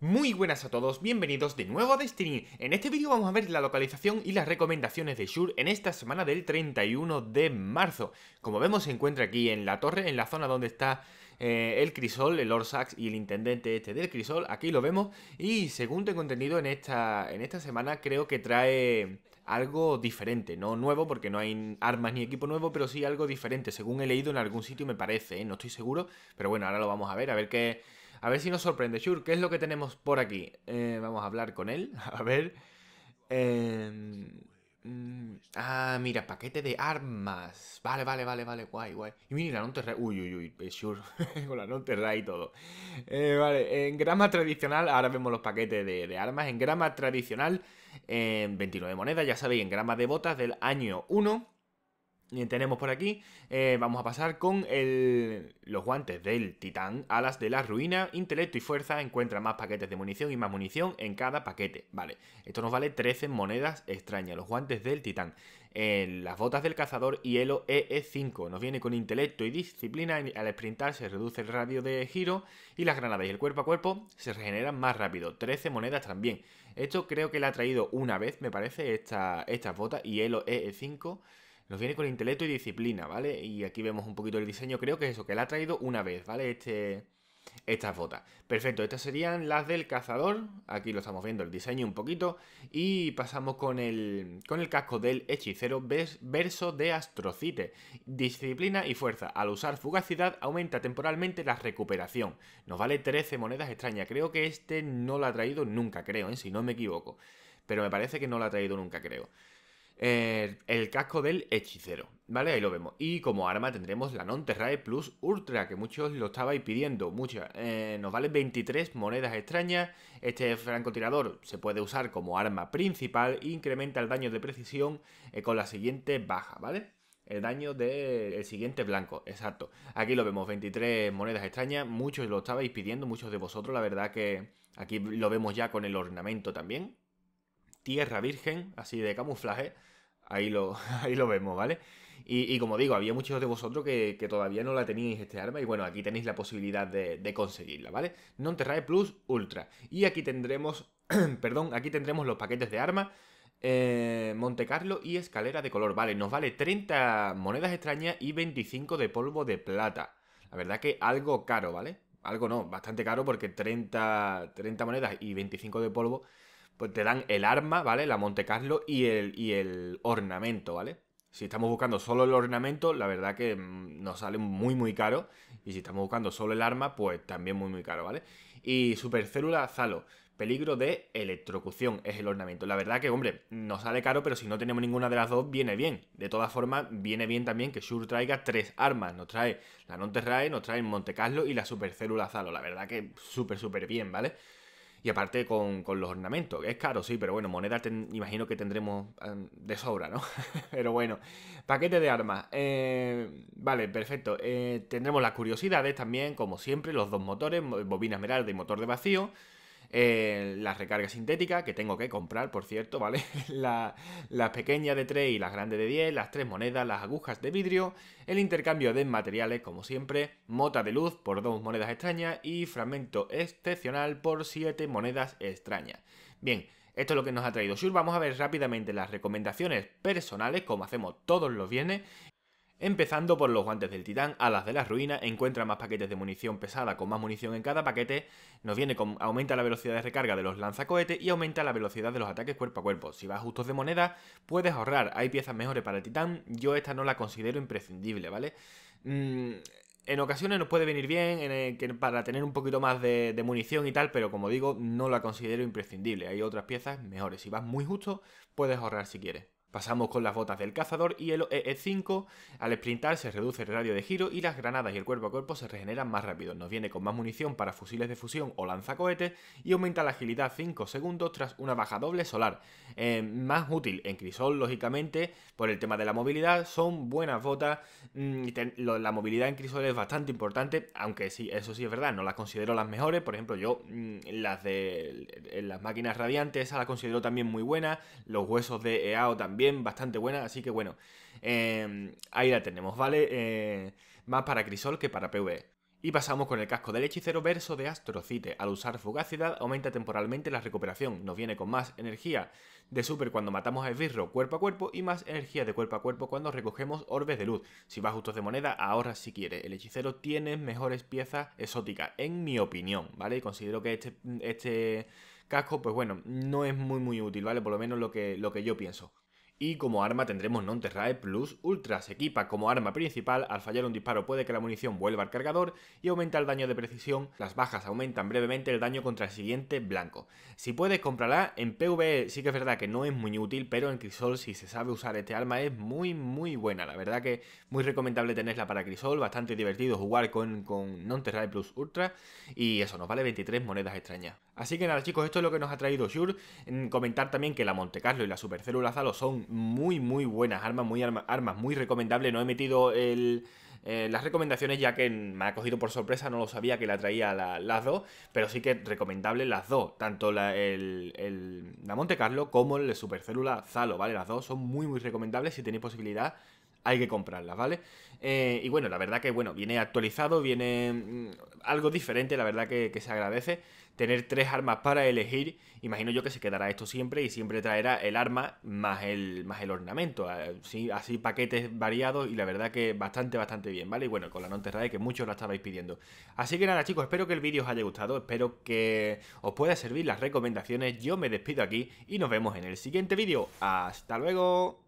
Muy buenas a todos, bienvenidos de nuevo a Destiny. En este vídeo vamos a ver la localización y las recomendaciones de Shure en esta semana del 31 de marzo. Como vemos se encuentra aquí en la torre, en la zona donde está eh, el crisol, el Orsax y el intendente este del crisol. Aquí lo vemos y según tengo entendido en esta, en esta semana creo que trae algo diferente, no nuevo porque no hay armas ni equipo nuevo, pero sí algo diferente. Según he leído en algún sitio me parece, ¿eh? no estoy seguro, pero bueno, ahora lo vamos a ver, a ver qué a ver si nos sorprende. Shur, ¿qué es lo que tenemos por aquí? Eh, vamos a hablar con él. A ver. Em, mm, ah, mira, paquete de armas. Vale, vale, vale, vale. Guay, guay. Y mira, la Terra. Uy, uy, uy. Eh, Shur. con la Terra y todo. Eh, vale, en grama tradicional. Ahora vemos los paquetes de armas. En grama tradicional, 29 monedas. Ya sabéis, en grama de botas del año 1 tenemos por aquí, eh, vamos a pasar con los guantes del titán, alas de la ruina, intelecto y fuerza, encuentra más paquetes de munición y más munición en cada paquete, vale, esto nos vale 13 monedas extrañas, los guantes del titán, eh, las botas del cazador hielo e e EE5, nos viene con intelecto y disciplina, al sprintar se reduce el radio de giro y las granadas y el cuerpo a cuerpo se regeneran más rápido, 13 monedas también, esto creo que le ha traído una vez, me parece, estas botas hielo e EE5, nos viene con intelecto y disciplina, ¿vale? Y aquí vemos un poquito el diseño, creo que es eso, que la ha traído una vez, ¿vale? Este, estas botas. Perfecto, estas serían las del cazador, aquí lo estamos viendo el diseño un poquito, y pasamos con el, con el casco del hechicero verso de Astrocite. Disciplina y fuerza, al usar fugacidad aumenta temporalmente la recuperación. Nos vale 13 monedas extrañas, creo que este no lo ha traído nunca, creo, ¿eh? si no me equivoco. Pero me parece que no lo ha traído nunca, creo el casco del hechicero, ¿vale? Ahí lo vemos. Y como arma tendremos la Non-Terrae Plus Ultra, que muchos lo estabais pidiendo, muchas. Eh, nos vale 23 monedas extrañas. Este francotirador se puede usar como arma principal, incrementa el daño de precisión eh, con la siguiente baja, ¿vale? el daño del siguiente blanco, exacto. Aquí lo vemos, 23 monedas extrañas, muchos lo estabais pidiendo, muchos de vosotros, la verdad que aquí lo vemos ya con el ornamento también tierra virgen, así de camuflaje. Ahí lo, ahí lo vemos, ¿vale? Y, como digo, había muchos de vosotros que, todavía no la teníais este arma y bueno, aquí tenéis la posibilidad de, conseguirla, ¿vale? Terrae Plus Ultra. Y aquí tendremos, perdón, aquí tendremos los paquetes de armas, Montecarlo eh, Monte Carlo y escalera de color, ¿vale? Nos vale 30 monedas extrañas y 25 de polvo de plata. La verdad que algo caro, ¿vale? Algo no, bastante caro porque 30, 30 monedas y 25 de polvo pues te dan el arma, ¿vale? La Monte Carlo y el, y el ornamento, ¿vale? Si estamos buscando solo el ornamento, la verdad que mm, nos sale muy, muy caro. Y si estamos buscando solo el arma, pues también muy, muy caro, ¿vale? Y Supercélula Zalo, peligro de electrocución es el ornamento. La verdad que, hombre, nos sale caro, pero si no tenemos ninguna de las dos, viene bien. De todas formas, viene bien también que Shure traiga tres armas. Nos trae la Nonterrae, nos trae el Monte Carlo y la Supercélula Zalo. La verdad que súper, súper bien, ¿vale? vale y aparte con, con los ornamentos, es caro, sí, pero bueno, moneda imagino que tendremos eh, de sobra, ¿no? pero bueno, paquete de armas. Eh, vale, perfecto. Eh, tendremos las curiosidades también, como siempre, los dos motores, bobina esmeralda y motor de vacío. Eh, la recarga sintética, que tengo que comprar, por cierto, ¿vale? Las la pequeñas de 3 y las grandes de 10, las tres monedas, las agujas de vidrio, el intercambio de materiales, como siempre, mota de luz por dos monedas extrañas y fragmento excepcional por siete monedas extrañas. Bien, esto es lo que nos ha traído Sur. Vamos a ver rápidamente las recomendaciones personales, como hacemos todos los viernes, Empezando por los guantes del titán, alas de la ruina, encuentra más paquetes de munición pesada con más munición en cada paquete, nos viene con aumenta la velocidad de recarga de los lanzacohetes y aumenta la velocidad de los ataques cuerpo a cuerpo. Si vas justos de moneda, puedes ahorrar, hay piezas mejores para el titán, yo esta no la considero imprescindible, ¿vale? Mm, en ocasiones nos puede venir bien eh, para tener un poquito más de, de, munición y tal, pero como digo, no la considero imprescindible, hay otras piezas mejores. Si vas muy justo, puedes ahorrar si quieres. Pasamos con las botas del cazador y el E5. E Al sprintar se reduce el radio de giro y las granadas y el cuerpo a cuerpo se regeneran más rápido. Nos viene con más munición para fusiles de fusión o lanzacohetes y aumenta la agilidad 5 segundos tras una baja doble solar. Eh, más útil en crisol, lógicamente, por el tema de la movilidad. Son buenas botas. Mm, la movilidad en crisol es bastante importante, aunque sí, eso sí es verdad, no las considero las mejores. Por ejemplo, yo mm, las de las máquinas radiantes, esa la considero también muy buena. Los huesos de EAO también bastante buena, así que bueno, em, ahí la tenemos, ¿vale? Eh, más para Crisol que para PvE. Y pasamos con el casco del hechicero verso de Astrocite. Al usar fugacidad aumenta temporalmente la recuperación. Nos viene con más energía de super cuando matamos a esbirro cuerpo a cuerpo y más energía de cuerpo a cuerpo cuando recogemos orbes de luz. Si vas justos de moneda, ahora si quieres. El hechicero tiene mejores piezas exóticas, en mi opinión, ¿vale? Considero que este, este casco, pues bueno, no es muy muy útil, ¿vale? Por lo menos lo que, lo que yo pienso. Y como arma tendremos Nonterrae Plus Ultra. Se equipa como arma principal, al fallar un disparo puede que la munición vuelva al cargador y aumenta el daño de precisión. Las bajas aumentan brevemente el daño contra el siguiente blanco. Si puedes, comprarla. En PvE sí que es verdad que no es muy útil, pero en Crisol si se sabe usar este arma es muy muy buena. La verdad que muy recomendable tenerla para Crisol, bastante divertido jugar con, con Terrae Plus Ultra. Y eso, nos vale 23 monedas extrañas. Así que nada chicos, esto es lo que nos ha traído en mm, Comentar también que la Monte Carlo y la Supercélula Zalo son muy muy buenas armas, muy armas muy recomendables. No he metido el, eh, las recomendaciones ya que me ha cogido por sorpresa, no lo sabía que la traía las dos, pero sí que recomendable las dos, tanto la, el, el, la Monte Carlo como el Supercélula Zalo, ¿vale? Las dos son muy muy recomendables si tenéis posibilidad hay que comprarlas, ¿vale? Eh, y bueno, la verdad que bueno, viene actualizado, viene mm, algo diferente, la verdad que, se agradece. Tener tres armas para elegir, imagino yo que se quedará esto siempre y siempre traerá el arma más el, más el ornamento. Así, paquetes variados y la verdad que bastante, bastante bien, ¿vale? Y bueno, con la de que muchos la estabais pidiendo. Así que nada chicos, espero que el vídeo os haya gustado, espero que os pueda servir las recomendaciones. Yo me despido aquí y nos vemos en el siguiente vídeo. ¡Hasta luego!